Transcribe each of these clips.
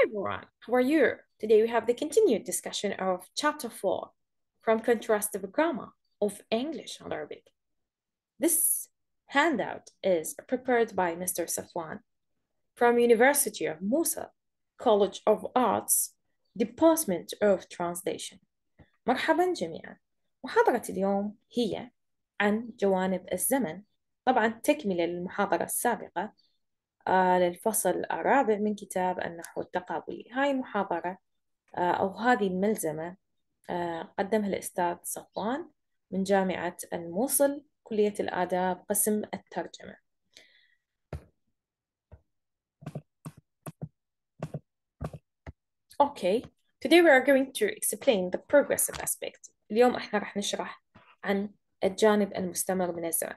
Hi everyone, how are you? Today we have the continued discussion of chapter 4 from contrast of grammar of English and Arabic. This handout is prepared by Mr. Safwan from University of Musa, College of Arts, Department of Translation. مرحبا جميعا محاضرة اليوم هي عن جوانب الزمن طبعا تكمل المحاضرة السابقة آه، للفصل الرابع من كتاب النحو التقابلي هاي محاضرة آه، أو هذه الملزمة آه، قدمها الأستاذ صفوان من جامعة الموصل كلية الآداب قسم الترجمة Okay, today we are going to explain the progressive aspect. اليوم احنا راح نشرح عن الجانب المستمر من الزمن.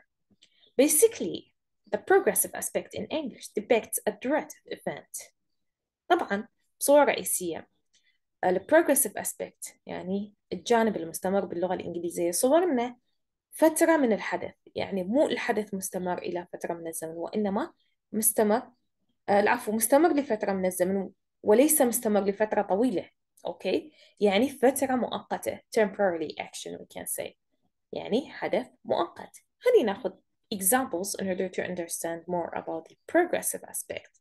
Basically, The progressive aspect in English depicts a direct event. طبعا بصورة رئيسية the progressive aspect يعني الجانب المستمر باللغة الإنجليزية صورنا فترة من الحدث يعني مو الحدث مستمر إلى فترة من الزمن وإنما مستمر العفو آه، مستمر لفترة من الزمن وليس مستمر لفترة طويلة أوكي يعني فترة مؤقتة temporary action we can say يعني حدث مؤقت خلينا ناخذ examples in order to understand more about the progressive aspect.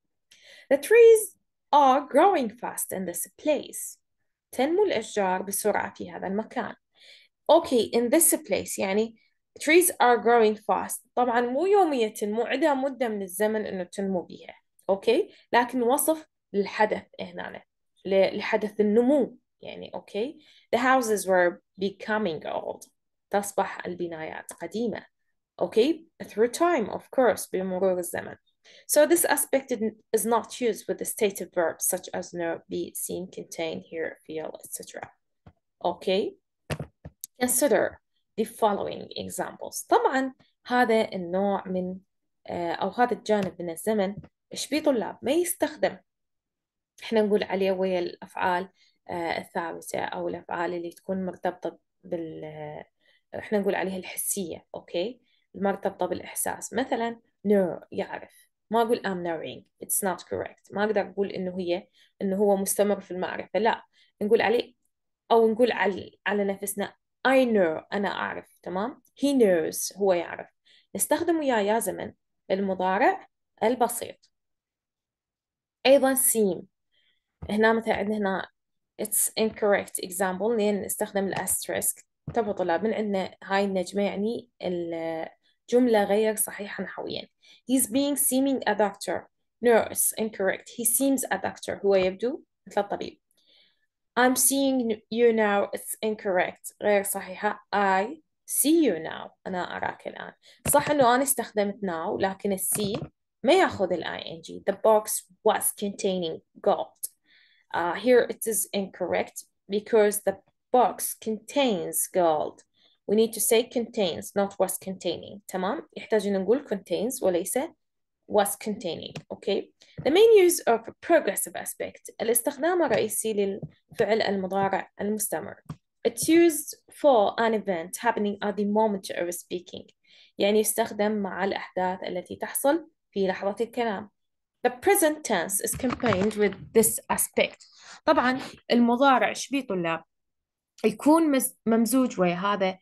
The trees are growing fast in this place. تنمو الأشجار بسرعة في هذا المكان. Okay, in this place يعني trees are growing fast. طبعا مو يومية تنمو عندها مدة من الزمن إنه تنمو بيها. Okay, لكن وصف للحدث هنا لحدث النمو يعني okay. The houses were becoming old. تصبح البنايات قديمة. okay through time of course بمرور الزمن so this aspect is not used with the state of verbs such as know, be, seen contain, hear, feel, etc. Okay. Consider the following examples. طبعا هذا النوع من آه، أو هذا الجانب من الزمن إيش بيه طلاب ما يستخدم إحنا نقول عليه ويا الأفعال آه، الثابتة أو الأفعال اللي تكون مرتبطة بال آه، إحنا نقول عليها الحسية أوكي المرتبطة بالإحساس مثلا no يعرف ما أقول I'm knowing it's not correct ما أقدر أقول إنه هي إنه هو مستمر في المعرفة لا نقول عليه أو نقول على على نفسنا I know أنا أعرف تمام he knows هو يعرف نستخدم يا يا زمن المضارع البسيط أيضا seem هنا مثلا عندنا هنا it's incorrect example لأن نستخدم الأسترسك تبع طلاب من عندنا هاي النجمة يعني جملة غير صحيحة نحويا he's being seeming a doctor nurse incorrect he seems a doctor هو يبدو مثل الطبيب I'm seeing you now it's incorrect غير صحيحة I see you now أنا أراك الآن صح أنه أنا استخدمت now لكن السي ما يأخذ ال ing the box was containing gold uh, here it is incorrect because the box contains gold we need to say contains not was containing تمام يحتاج نقول contains وليس was containing okay the main use of progressive aspect الاستخدام الرئيسي للفعل المضارع المستمر it's used for an event happening at the moment of speaking يعني يستخدم مع الأحداث التي تحصل في لحظة الكلام The present tense is combined with this aspect طبعا المضارع شبيه طلاب يكون ممزوج ويا هذا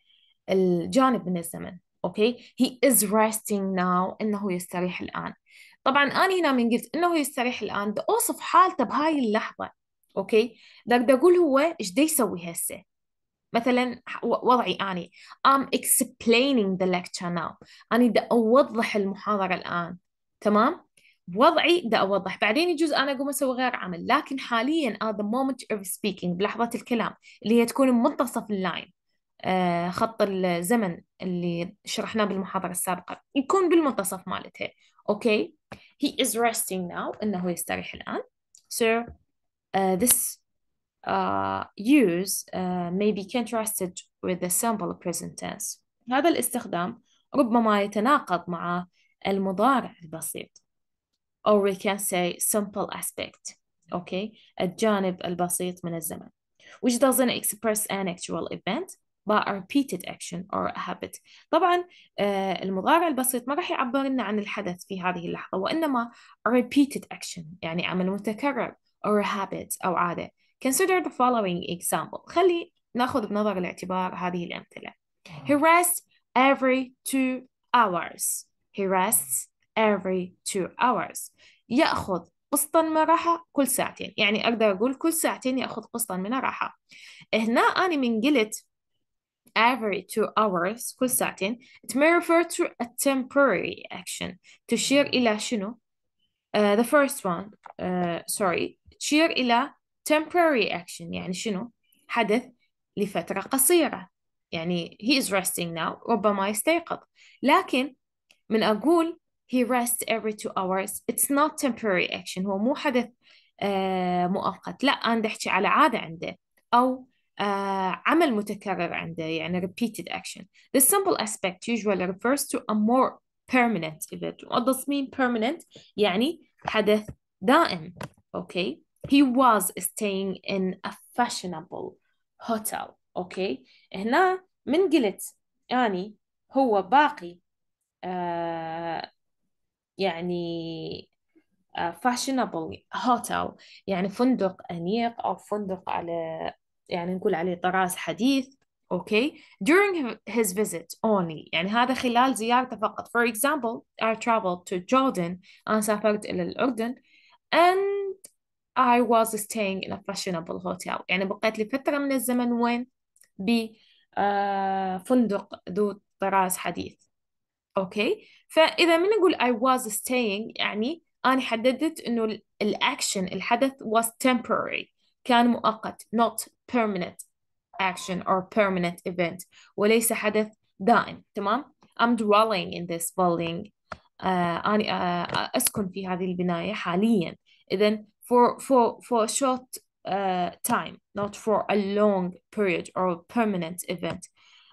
الجانب من الزمن اوكي هي از resting ناو انه يستريح الان طبعا انا هنا من قلت انه يستريح الان بدي اوصف حالته بهاي اللحظه اوكي بدي اقول هو ايش دا يسوي هسه مثلا وضعي اني I'm explaining the lecture now أنا بدي أوضح المحاضرة الآن تمام وضعي دا أوضح بعدين يجوز أنا أقوم أسوي غير عمل لكن حاليا at the moment of speaking بلحظة الكلام اللي هي تكون منتصف اللاين خط الزمن اللي شرحناه بالمحاضرة السابقة يكون بالمنتصف مالتها okay he is resting now إنه يستريح الآن so uh, this uh, use uh, may be contrasted with the simple present tense هذا الاستخدام ربما يتناقض مع المضارع البسيط or we can say simple aspect okay الجانب البسيط من الزمن which doesn't express an actual event by a repeated action or a habit طبعا آه، المضارع البسيط ما راح يعبر لنا عن الحدث في هذه اللحظة وإنما a repeated action يعني عمل متكرر or a habit أو عادة consider the following example خلي ناخذ بنظر الاعتبار هذه الأمثلة he آه. rests every two hours he rests every two hours يأخذ قسطا من راحة كل ساعتين يعني أقدر أقول كل ساعتين يأخذ قسطا من راحة هنا أنا من قلت every two hours كل ساعتين it may refer to a temporary action To تشير إلى شنو uh, the first one uh, sorry تشير إلى temporary action يعني شنو حدث لفترة قصيرة يعني he is resting now ربما يستيقظ لكن من أقول he rests every two hours it's not temporary action هو مو حدث مؤقت لا أنا أحكي على عادة عنده أو عمل متكرر عنده يعني repeated action The simple aspect usually refers to a more permanent event what does mean permanent يعني حدث دائم okay he was staying in a fashionable hotel okay هنا من قلت يعني هو باقي يعني آه fashionable hotel يعني فندق أنيق أو فندق على يعني نقول عليه طراز حديث اوكي during his visit only يعني هذا خلال زيارته فقط for example I traveled to Jordan أنا سافرت إلى الأردن and I was staying in a fashionable hotel يعني بقيت لي فترة من الزمن وين بفندق آه، فندق ذو طراز حديث اوكي فإذا من نقول I was staying يعني أنا حددت إنه الأكشن الحدث was temporary كان مؤقت not permanent action or permanent event وليس حدث دائم تمام I'm dwelling in this building uh, أنا uh, أسكن في هذه البناية حاليا إذا for for for a short uh, time not for a long period or a permanent event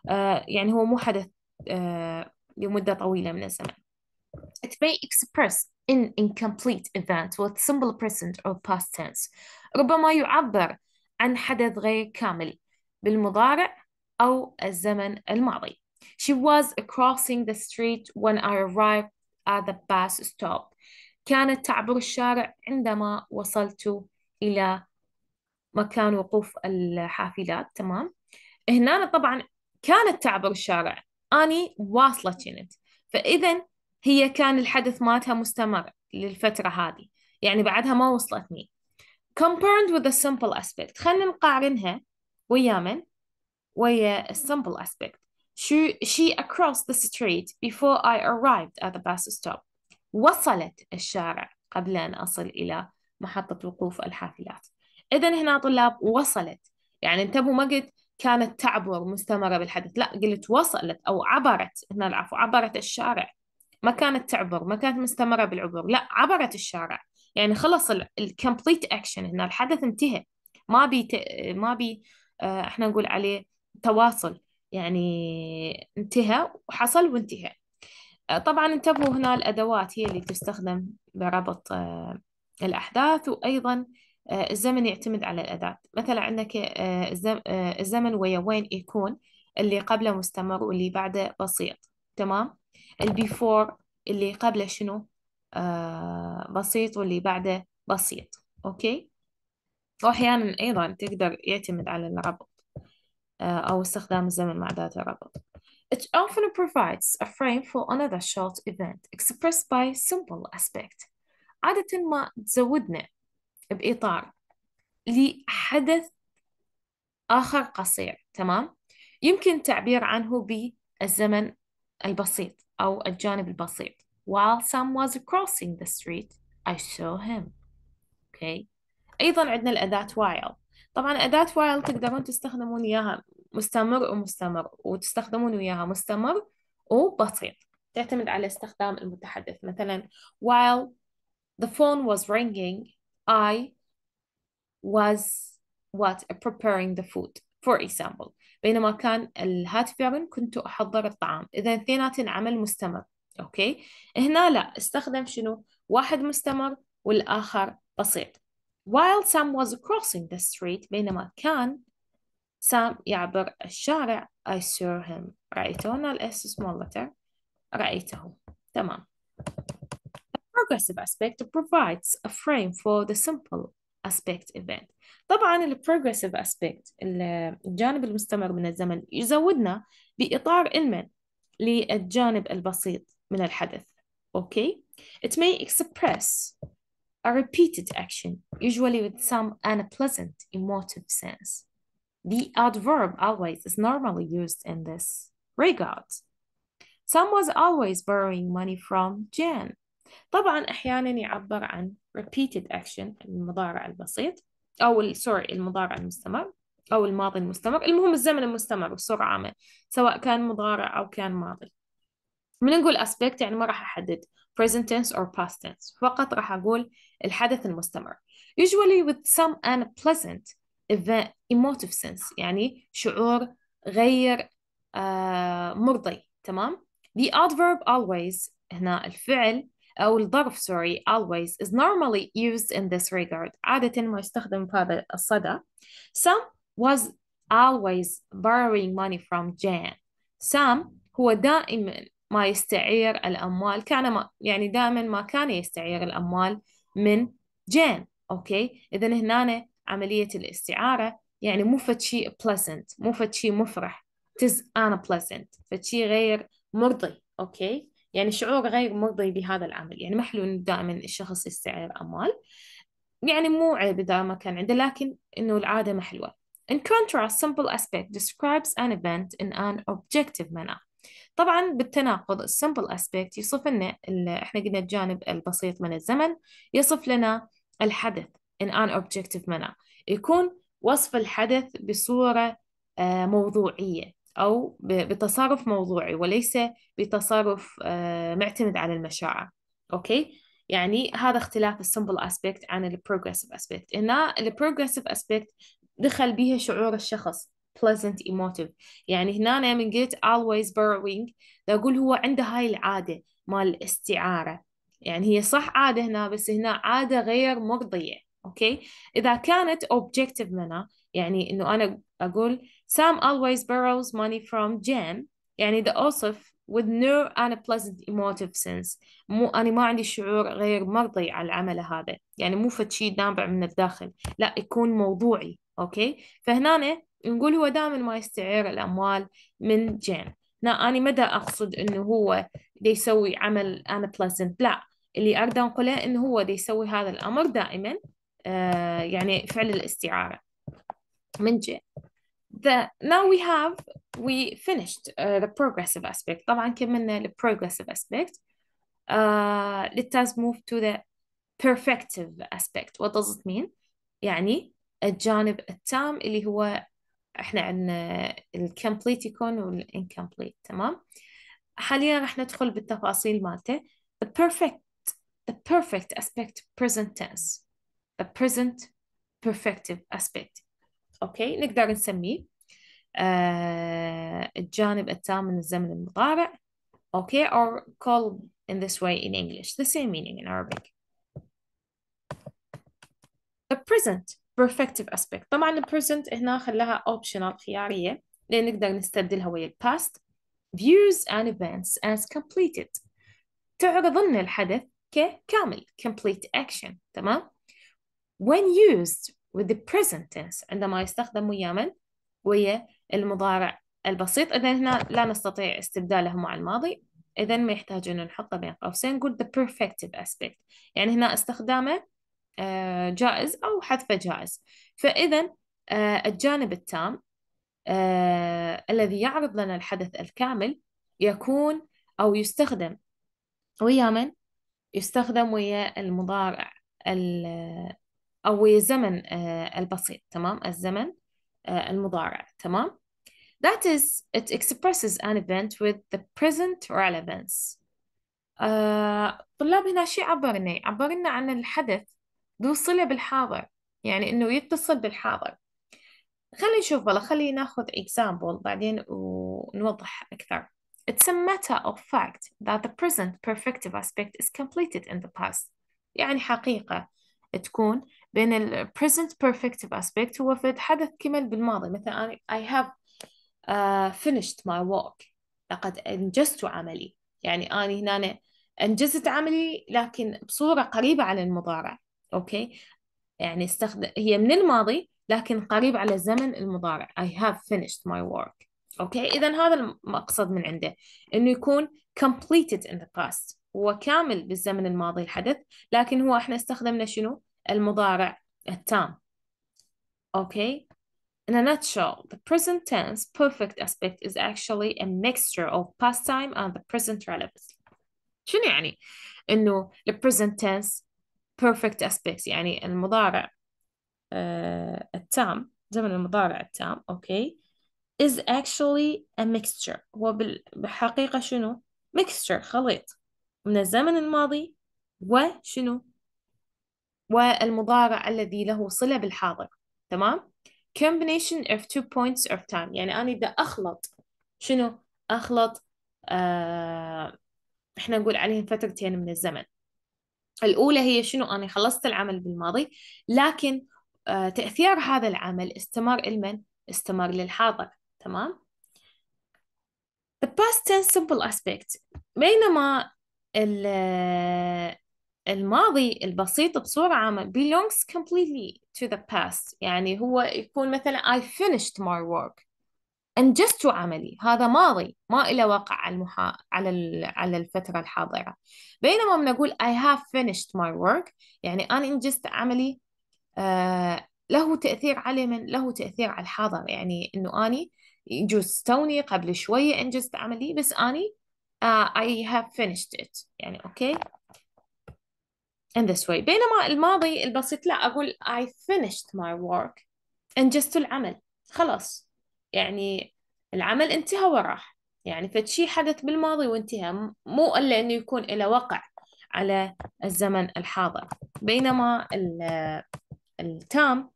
uh, يعني هو مو حدث uh, لمدة طويلة من الزمن It may express an incomplete event with simple present or past tense ربما يعبر عن حدث غير كامل بالمضارع أو الزمن الماضي She was crossing the street when I arrived at the bus stop كانت تعبر الشارع عندما وصلت إلى مكان وقوف الحافلات تمام هنا طبعا كانت تعبر الشارع أني واصلة كنت فإذا هي كان الحدث مالتها مستمر للفترة هذه يعني بعدها ما وصلتني compared with the simple aspect خلينا نقارنها ويا من ويا simple aspect she, she across the street before I arrived at the bus stop وصلت الشارع قبل أن أصل إلى محطة وقوف الحافلات إذا هنا طلاب وصلت يعني انتبهوا ما قلت كانت تعبر مستمرة بالحدث لا قلت وصلت أو عبرت هنا العفو عبرت الشارع ما كانت تعبر ما كانت مستمرة بالعبور لا عبرت الشارع يعني خلص الكمبليت اكشن هنا الحدث انتهى ما بي ما بي آه، احنا نقول عليه تواصل يعني انتهى وحصل وانتهى آه، طبعا انتبهوا هنا الادوات هي اللي تستخدم بربط آه، الاحداث وايضا الزمن يعتمد على الاداه مثلا عندك الزمن ويا وين يكون اللي قبله مستمر واللي بعده بسيط تمام البيفور اللي قبله شنو آه، بسيط واللي بعده بسيط أوكي وأحيانا أيضا تقدر يعتمد على الربط آه، أو استخدام الزمن مع ذات الربط It often provides a frame for another short event expressed by simple aspect عادة ما تزودنا بإطار لحدث آخر قصير تمام يمكن التعبير عنه بالزمن البسيط أو الجانب البسيط while Sam was crossing the street I saw him okay أيضا عندنا الأداة while طبعا أداة while تقدرون تستخدمون إياها مستمر ومستمر وتستخدمون إياها مستمر وبسيط تعتمد على استخدام المتحدث مثلا while the phone was ringing I was what preparing the food for example بينما كان الهاتف يرن كنت أحضر الطعام إذا اثنيناتهم عمل مستمر أوكي هنا لا استخدم شنو واحد مستمر والآخر بسيط while Sam was crossing the street بينما كان سام يعبر الشارع I saw him رأيته هنا الاس small letter رأيته تمام The progressive aspect provides a frame for the simple aspect event طبعا ال progressive aspect الجانب المستمر من الزمن يزودنا بإطار المن للجانب البسيط من الحدث okay it may express a repeated action usually with some unpleasant emotive sense the adverb always is normally used in this regard Sam was always borrowing money from Jan طبعا أحيانا يعبر عن repeated action المضارع البسيط أو سوري المضارع المستمر أو الماضي المستمر المهم الزمن المستمر بصورة سواء كان مضارع أو كان ماضي من نقول aspect يعني ما راح أحدد present tense or past tense فقط راح أقول الحدث المستمر usually with some unpleasant event emotive sense يعني شعور غير uh, مرضي تمام the adverb always هنا الفعل أو الظرف sorry always is normally used in this regard عادة ما يستخدم في هذا الصدى Sam was always borrowing money from Jan Sam هو دائما ما يستعير الأموال كان ما يعني دائما ما كان يستعير الأموال من جين أوكي إذا هنا عملية الاستعارة يعني مو فد شيء pleasant مو فد شيء مفرح tis unpleasant فد شيء غير مرضي أوكي يعني شعور غير مرضي بهذا العمل يعني محلو دائما الشخص يستعير أموال يعني مو عيب إذا ما كان عنده لكن إنه العادة محلوة In contrast, simple aspect describes an event in an objective manner. طبعا بالتناقض السمبل اسبكت يصف لنا احنا قلنا الجانب البسيط من الزمن يصف لنا الحدث ان ان اوبجكتيف مانا يكون وصف الحدث بصورة آه، موضوعية أو بتصرف موضوعي وليس بتصرف آه، معتمد على المشاعر أوكي يعني هذا اختلاف السمبل اسبكت عن البروجريسيف اسبكت هنا البروجريسيف اسبكت دخل بيها شعور الشخص pleasant emotive يعني هنا أنا من قلت always borrowing أقول هو عنده هاي العادة مال الاستعارة يعني هي صح عادة هنا بس هنا عادة غير مرضية أوكي إذا كانت objective منا يعني إنه أنا أقول Sam always borrows money from Jen يعني the أوصف with no unpleasant emotive sense مو أنا ما عندي شعور غير مرضي على العمل هذا يعني مو فد نابع من الداخل لا يكون موضوعي أوكي فهنا نقول هو دائما ما يستعير الأموال من جين لا أنا مدى أقصد إنه هو دي يسوي عمل unpleasant لا اللي أريد أنقله إنه هو دي يسوي هذا الأمر دائما آه يعني فعل الاستعارة من جين the now we have we finished uh, the progressive aspect طبعا كملنا ال progressive aspect uh, let us move to the perfective aspect what does it mean يعني الجانب التام اللي هو احنا عندنا الكمبليت يكون والانكمبليت تمام حاليا راح ندخل بالتفاصيل مالته the perfect the perfect aspect present tense the present perfective aspect اوكي نقدر نسميه الجانب التام من الزمن المضارع اوكي or call in this way in English the same meaning in Arabic the present perfective aspect طبعا present هنا خلاها optional خيارية لأن نقدر نستبدلها ويا past views and events as completed تعرض لنا الحدث ككامل complete action تمام when used with the present tense عندما يستخدم ويا من ويا المضارع البسيط إذا هنا لا نستطيع استبداله مع الماضي إذا ما يحتاج إنه نحطه بين قوسين نقول the perfective aspect يعني هنا استخدامه آه، جائز أو حذف جائز فإذا آه، الجانب التام آه، الذي يعرض لنا الحدث الكامل يكون أو يستخدم ويا من؟ يستخدم ويا المضارع أو ويا الزمن البسيط تمام الزمن المضارع تمام That is, it expresses an event with the present relevance. Uh, طلاب هنا شي عبرنا عبرنا عن الحدث ذو صلة بالحاضر يعني إنه يتصل بالحاضر خلينا نشوف والله خلينا ناخذ example بعدين ونوضح أكثر It's a matter of fact that the present perfective aspect is completed in the past يعني حقيقة تكون بين ال present perfective aspect هو في حدث كمل بالماضي مثلا I have uh, finished my work لقد أنجزت عملي يعني أنا هنا أنجزت عملي لكن بصورة قريبة على المضارع أوكي يعني استخدم هي من الماضي لكن قريب على الزمن المضارع I have finished my work أوكي إذا هذا المقصد من عنده إنه يكون completed in the past هو كامل بالزمن الماضي الحدث لكن هو إحنا استخدمنا شنو المضارع التام أوكي In a nutshell, the present tense perfect aspect is actually a mixture of past time and the present relevance. شنو يعني؟ إنه the present tense perfect aspects يعني المضارع uh, التام زمن المضارع التام okay is actually a mixture هو بالحقيقة شنو mixture خليط من الزمن الماضي وشنو والمضارع الذي له صلة بالحاضر تمام combination of two points of time يعني أنا إذا أخلط شنو أخلط آه... إحنا نقول عليهم فترتين من الزمن الأولى هي شنو أنا خلصت العمل بالماضي لكن آه، تأثير هذا العمل استمر لمن؟ استمر للحاضر تمام؟ The past tense simple aspect بينما آه، الماضي البسيط بصورة عامة belongs completely to the past يعني هو يكون مثلا I finished my work أنجزت عملي هذا ماضي ما إلى واقع على المحا... على على الفترة الحاضرة بينما بنقول I have finished my work يعني أنا أنجزت عملي آه له تأثير على من له تأثير على الحاضر يعني إنه أني يجوز توني قبل شوية أنجزت عملي بس أني uh, I have finished it يعني أوكي in this way بينما الماضي البسيط لا أقول I finished my work أنجزت العمل خلاص يعني العمل انتهى وراح يعني فشي حدث بالماضي وانتهى مو إلا أنه يكون إلى وقع على الزمن الحاضر بينما التام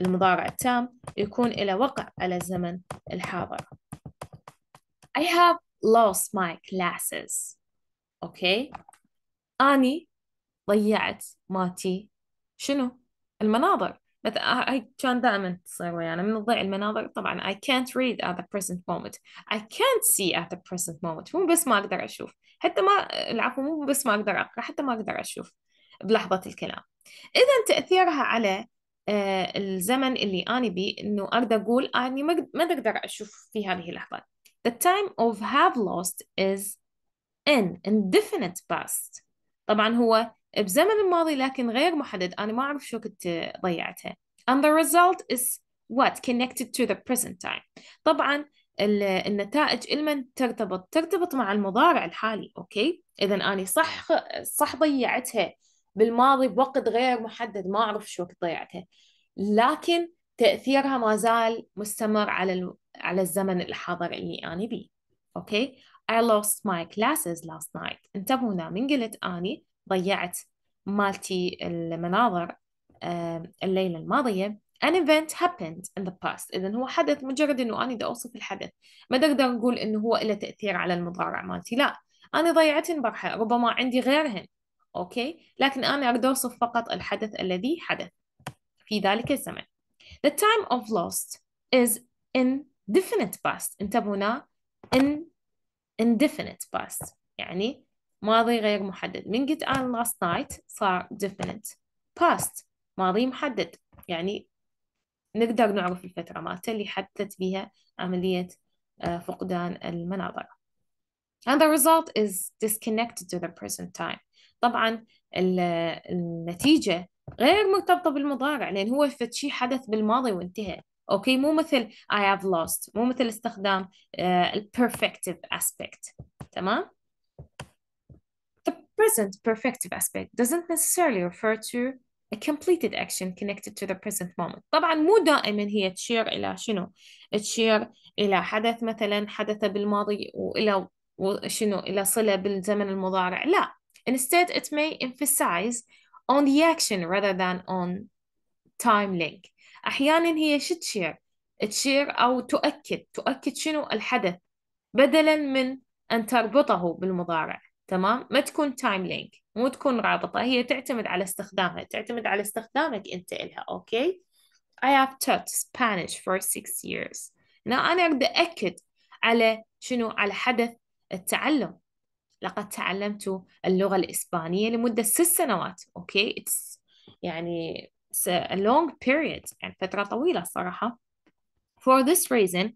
المضارع التام يكون إلى وقع على الزمن الحاضر I have lost my glasses أوكي okay. أني ضيعت ماتي شنو المناظر مثلا هاي كان دائما تصير ويانا من تضيع المناظر طبعا I can't read at the present moment I can't see at the present moment مو بس ما أقدر أشوف حتى ما العفو مو بس ما أقدر أقرأ حتى ما أقدر أشوف بلحظة الكلام إذا تأثيرها على آه، الزمن اللي اني بي إنه أقدر أقول أني ما أقدر أشوف في هذه اللحظة The time of have lost is in indefinite past طبعا هو بزمن الماضي لكن غير محدد أنا ما أعرف شو كنت ضيعتها and the result is what connected to the present time طبعا النتائج المن ترتبط ترتبط مع المضارع الحالي أوكي إذا أنا صح صح ضيعتها بالماضي بوقت غير محدد ما أعرف شو وقت ضيعتها لكن تأثيرها ما زال مستمر على ال... على الزمن الحاضر اللي أنا بيه أوكي I lost my classes last night انتبهوا هنا من قلت أني ضيعت مالتي المناظر آه، الليلة الماضية an event happened in the past إذا هو حدث مجرد أنه أنا بدي أوصف الحدث ما أقدر أقول أنه هو له تأثير على المضارع مالتي لا أنا ضيعت برحة ربما عندي غيرهن أوكي لكن أنا أريد أوصف فقط الحدث الذي حدث في ذلك الزمن The time of lost is indefinite past انتبهوا هنا in indefinite past يعني ماضي غير محدد من قلت أنا last night صار definite past ماضي محدد يعني نقدر نعرف الفترة مالته اللي حدثت بها عملية آه، فقدان المناظرة and the result is disconnected to the present time طبعا النتيجة غير مرتبطة بالمضارع لأن هو شيء حدث بالماضي وانتهى أوكي مو مثل I have lost مو مثل استخدام uh, آه، perfective aspect تمام present perfective aspect doesn't necessarily refer to a completed action connected to the present moment طبعا مو دائما هي تشير إلى شنو تشير إلى حدث مثلا حدث بالماضي وإلى شنو إلى صلة بالزمن المضارع لا instead it may emphasize on the action rather than on time link أحيانا هي شو تشير تشير أو تؤكد تؤكد شنو الحدث بدلا من أن تربطه بالمضارع تمام ما تكون تايم لينك مو تكون رابطة هي تعتمد على استخدامها تعتمد على استخدامك أنت إلها أوكي I have taught Spanish for six years now أنا اريد أكد على شنو على حدث التعلم لقد تعلمت اللغة الإسبانية لمدة ست سنوات أوكي It's يعني it's a long period يعني فترة طويلة الصراحة for this reason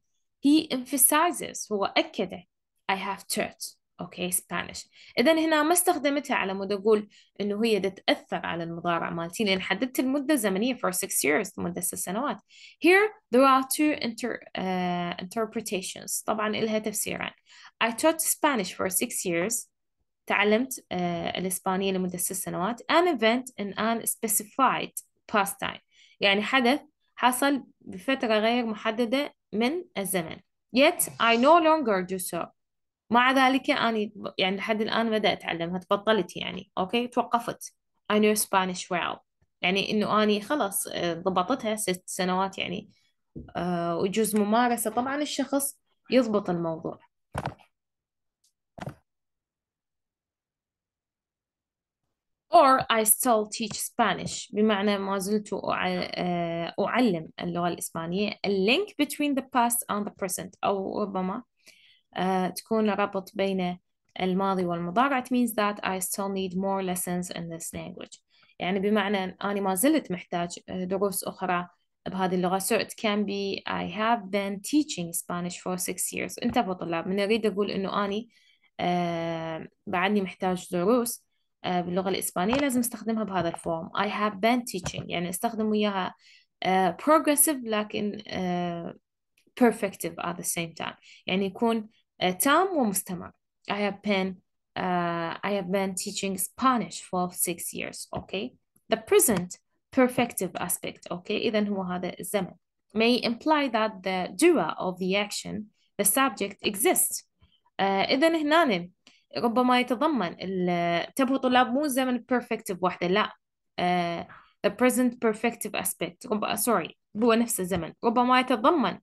he emphasizes هو أكده I have taught اوكي سبانيش اذا هنا ما استخدمتها على مود اقول انه هي تتاثر على المضارع مالتي لان حددت المده الزمنيه for six years لمده ست سنوات here there are two inter, uh, interpretations طبعا لها تفسيران I taught Spanish for six years تعلمت uh, الاسبانيه لمده ست سنوات an event in an specified past time يعني حدث حصل بفتره غير محدده من الزمن yet I no longer do so مع ذلك أنا يعني لحد الآن بدأت أتعلمها تبطلت يعني أوكي توقفت I know Spanish well يعني إنه أني خلاص آه، ضبطتها ست سنوات يعني آه، ويجوز ممارسة طبعا الشخص يضبط الموضوع or I still teach Spanish بمعنى ما زلت آه، أعلم اللغة الإسبانية a link between the past and the present أو ربما آه، تكون ربط بين الماضي والمضارع it means that I still need more lessons in this language يعني بمعنى أنا ما زلت محتاج دروس أخرى بهذه اللغة so it can be I have been teaching Spanish for six years انتبهوا طلاب من أريد أقول إنه أني آه بعدني محتاج دروس آه باللغة الإسبانية لازم استخدمها بهذا الفورم I have been teaching يعني استخدم وياها آه progressive لكن آه، perfective at the same time يعني يكون تام uh, ومستمر I have been uh, I have been teaching Spanish for six years okay the present perfective aspect okay إذا هو هذا الزمن may imply that the doer of the action the subject exists uh, إذا هنا ربما يتضمن تبوا طلاب مو زمن perfective واحدة لا uh, the present perfective aspect رب... sorry هو نفس الزمن ربما يتضمن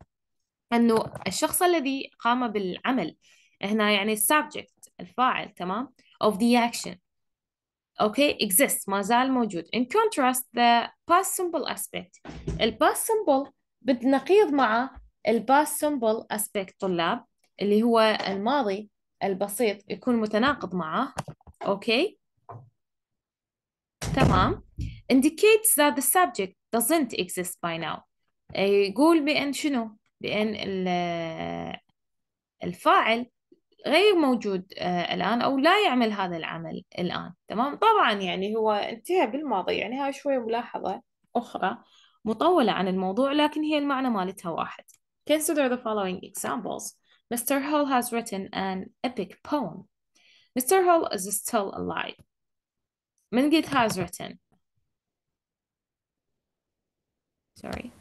انه الشخص الذي قام بالعمل هنا يعني السبجكت الفاعل تمام of the action okay, exists ما زال موجود in contrast the past simple aspect past simple بتنقيض مع past simple aspect طلاب اللي هو الماضي البسيط يكون متناقض معه okay. تمام indicates that the subject doesn't exist by now يقول بأن شنو بأن الفاعل غير موجود آه، الآن أو لا يعمل هذا العمل الآن تمام طبعا يعني هو انتهى بالماضي يعني هاي شوية ملاحظة أخرى مطولة عن الموضوع لكن هي المعنى مالتها واحد Consider the following examples. Mr. Hall has written an epic poem. Mr. Hall is still alive. Mingit has written. Sorry.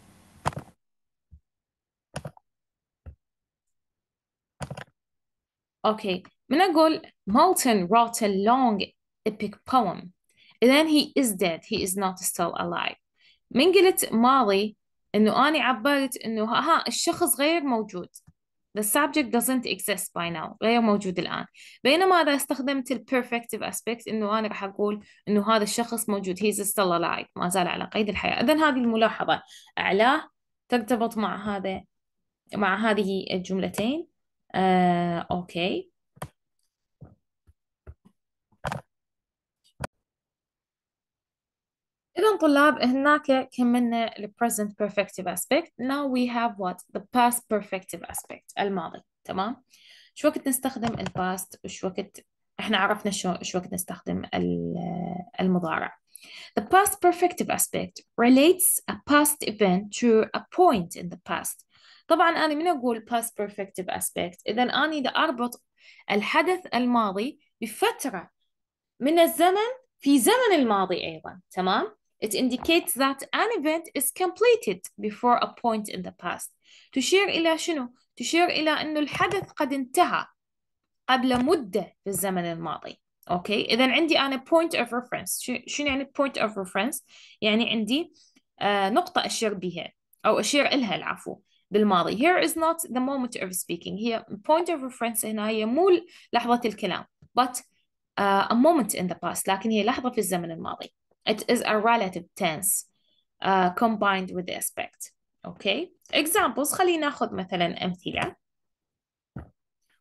اوكي من اقول Moulton wrote a long epic poem then he is dead he is not still alive من قلت ماضي انه اني عبرت انه ها الشخص غير موجود The subject doesn't exist by now غير موجود الآن بينما إذا استخدمت ال perfective aspect إنه أنا راح أقول إنه هذا الشخص موجود He is still alive ما زال على قيد الحياة إذا هذه الملاحظة أعلاه ترتبط مع هذا مع هذه الجملتين آه، اوكي إذا طلاب هناك كملنا ال present perfective aspect now we have what the past perfective aspect الماضي تمام شو وقت نستخدم الباست وش وقت احنا عرفنا شو شو وقت نستخدم المضارع The past perfective aspect relates a past event to a point in the past. طبعا أنا من أقول past perfective aspect إذا أنا إذا أربط الحدث الماضي بفترة من الزمن في زمن الماضي أيضا تمام؟ It indicates that an event is completed before a point in the past. تشير إلى شنو؟ تشير إلى أنه الحدث قد انتهى قبل مدة في الزمن الماضي. اوكي اذا عندي انا point of reference شنو يعني point of reference يعني عندي نقطه اشير بها او اشير الها العفو بالماضي here is not the moment of speaking هي point of reference هنا هي مو لحظه الكلام but a moment in the past لكن هي لحظه في الزمن الماضي it is a relative tense uh, combined with the aspect okay examples خلينا ناخذ مثلا امثله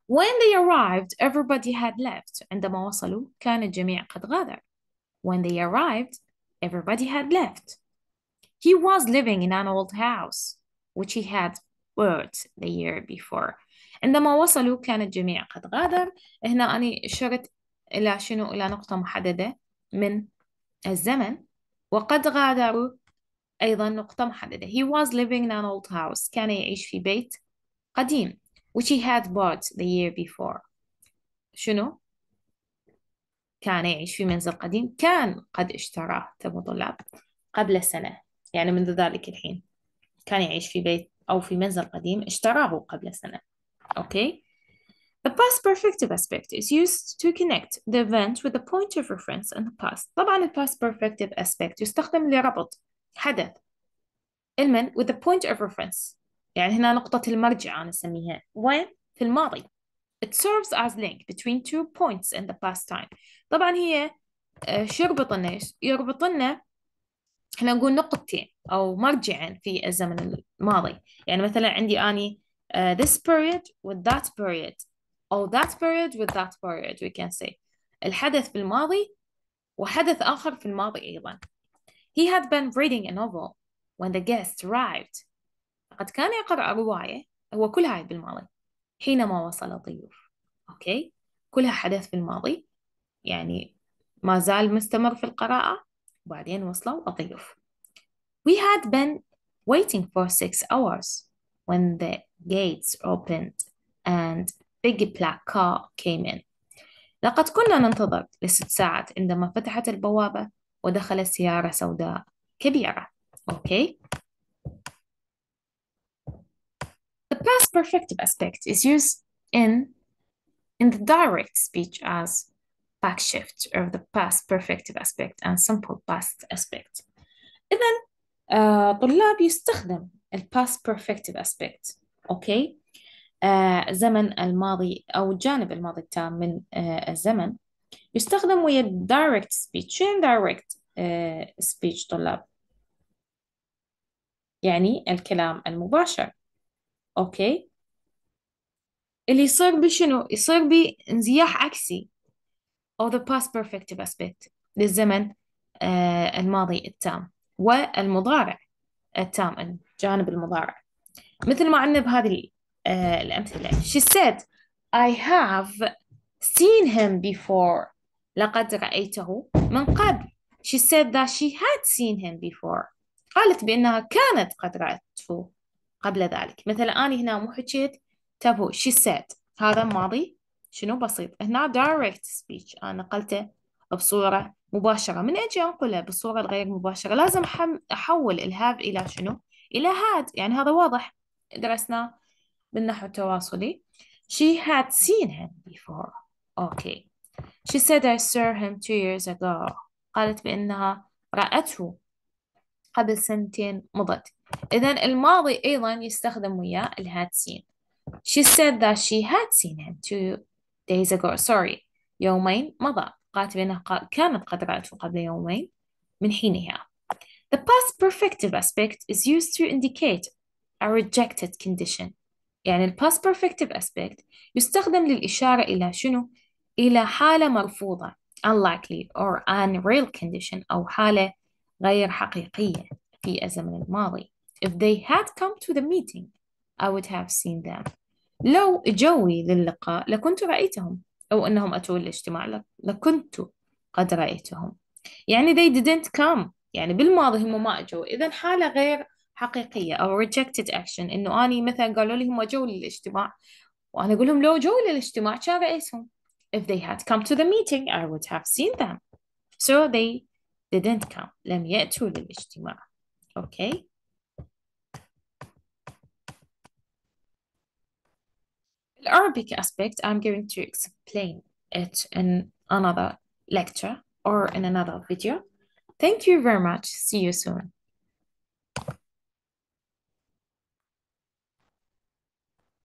When they arrived, everybody had left. عندما وصلوا كان الجميع قد غادر. When they arrived, everybody had left. He was living in an old house, which he had bought the year before. عندما وصلوا كان الجميع قد غادر. هنا أنا أشرت إلى شنو إلى نقطة محددة من الزمن وقد غادروا أيضا نقطة محددة. He was living in an old house. كان يعيش في بيت قديم which he had bought the year before شنو؟ كان يعيش في منزل قديم كان قد اشتراه كمطلاب قبل سنة يعني منذ ذلك الحين كان يعيش في بيت أو في منزل قديم اشتراه قبل سنة okay The past perfective aspect is used to connect the event with the point of reference in the past. طبعا The past perfective aspect يستخدم لربط حدث المن with the point of reference يعني هنا نقطة المرجع أنا أسميها وين؟ في الماضي It serves as link between two points in the past time طبعا هي آه، شو يربط لنا؟ يربط لنا احنا نقول نقطتين أو مرجعين في الزمن الماضي يعني مثلا عندي أني uh, this period with that period أو that period with that period we can say الحدث في الماضي وحدث آخر في الماضي أيضا He had been reading a novel when the guests arrived لقد كان يقرأ رواية هو كلها بالماضي حينما وصل ضيوف أوكي كلها حدث في الماضي يعني ما زال مستمر في القراءة وبعدين وصلوا الضيوف We had been waiting for six hours when the gates opened and big black car came in لقد كنا ننتظر لست ساعات عندما فتحت البوابة ودخلت سيارة سوداء كبيرة أوكي okay. past perfective aspect is used in, in the direct speech as backshift of the past perfective aspect and simple past aspect. إذا uh, طلاب يستخدم ال past perfective aspect okay. uh, زمن الماضي أو الجانب الماضي التام من uh, الزمن يستخدم ويا direct speech in direct uh, speech طلاب؟ يعني الكلام المباشر اوكي اللي يصير بي شنو يصير بي انزياح عكسي of the past perfective aspect للزمن آه الماضي التام والمضارع التام الجانب المضارع مثل ما عندنا بهذه آه الأمثلة she said I have seen him before لقد رأيته من قبل she said that she had seen him before قالت بأنها كانت قد رأته قبل ذلك مثلا أنا هنا مو حكيت تابو she said هذا ماضي شنو بسيط هنا direct speech أنا نقلته بصورة مباشرة من أجي أنقله بالصورة الغير مباشرة لازم أحول الهاف إلى شنو إلى had يعني هذا واضح درسناه بالنحو التواصلي she had seen him before okay she said I saw him two years ago قالت بأنها رأته قبل سنتين مضت إذا الماضي أيضا يستخدم ويا ال had seen she said that she had seen him two days ago sorry يومين مضى قالت بأنها كانت قد رأته قبل يومين من حينها The past perfective aspect is used to indicate a rejected condition يعني ال past perfective aspect يستخدم للإشارة إلى شنو؟ إلى حالة مرفوضة unlikely or unreal condition أو حالة غير حقيقية في الزمن الماضي if they had come to the meeting I would have seen them لو جوي للقاء لكنت رأيتهم أو أنهم أتوا الاجتماع لكنت قد رأيتهم يعني they didn't come يعني بالماضي هم ما أجوا إذا حالة غير حقيقية أو rejected action إنه أني مثلا قالوا لي هم جو للاجتماع وأنا أقول لهم لو جوا للاجتماع كان رأيتهم if they had come to the meeting I would have seen them so they didn't come لم يأتوا للاجتماع okay the Arabic aspect I'm going to explain it in another lecture or in another video thank you very much see you soon